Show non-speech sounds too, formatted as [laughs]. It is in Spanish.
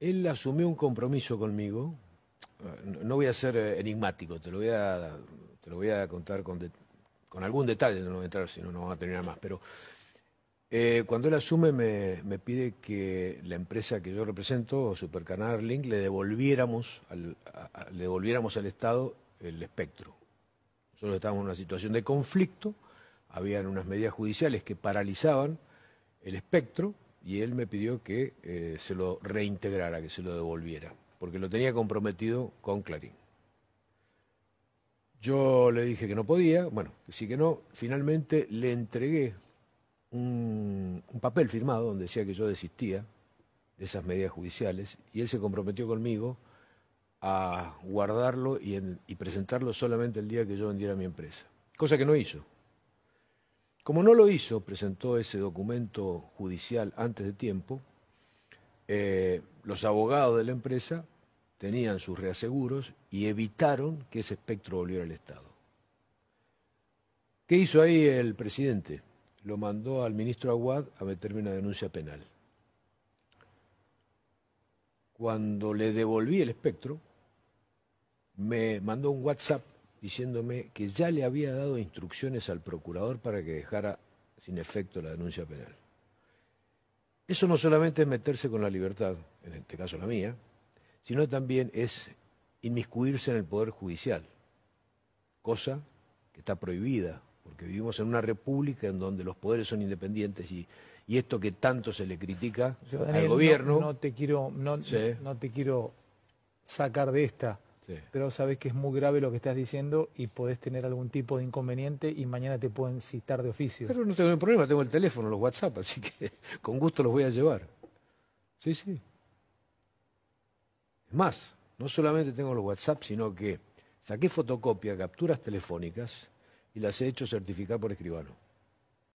él asumió un compromiso conmigo. No voy a ser eh, enigmático, te lo voy a, te lo voy a contar con, con algún detalle, no voy a entrar, si no, no vamos a terminar más. Pero eh, cuando él asume, me, me, pide que la empresa que yo represento, Supercanal le devolviéramos al, le devolviéramos al Estado el espectro. Nosotros estábamos en una situación de conflicto, habían unas medidas judiciales que paralizaban el espectro y él me pidió que eh, se lo reintegrara, que se lo devolviera, porque lo tenía comprometido con Clarín. Yo le dije que no podía, bueno, que sí que no, finalmente le entregué un, papel firmado donde decía que yo desistía de esas medidas judiciales y él se comprometió conmigo a guardarlo y, y presentarlo solamente el día que yo vendiera mi empresa, cosa que no hizo. Como no lo hizo, presentó ese documento judicial antes de tiempo, eh, los abogados de la empresa tenían sus reaseguros y evitaron que ese espectro volviera al Estado. ¿Qué hizo ahí el presidente? Lo mandó al ministro Aguad a meterme una denuncia penal. Cuando le devolví el espectro, me mandó un WhatsApp diciéndome que ya le había dado instrucciones al procurador para que dejara sin efecto la denuncia penal. Eso no solamente es meterse con la libertad, en este caso la mía, sino también es inmiscuirse en el poder judicial, cosa que está prohibida, porque vivimos en una república en donde los poderes son independientes y, esto que tanto se le critica al gobierno. te quiero, no te quiero sacar de esta pero sabes que es muy grave lo que estás diciendo y podés tener algún tipo de inconveniente y mañana te pueden citar de oficio. Pero no tengo ningún problema, tengo el teléfono, los WhatsApp, así que [laughs] con gusto los voy a llevar. Sí, sí. Es más, no solamente tengo los WhatsApp, sino que saqué fotocopia, capturas telefónicas y las he hecho certificar por escribano.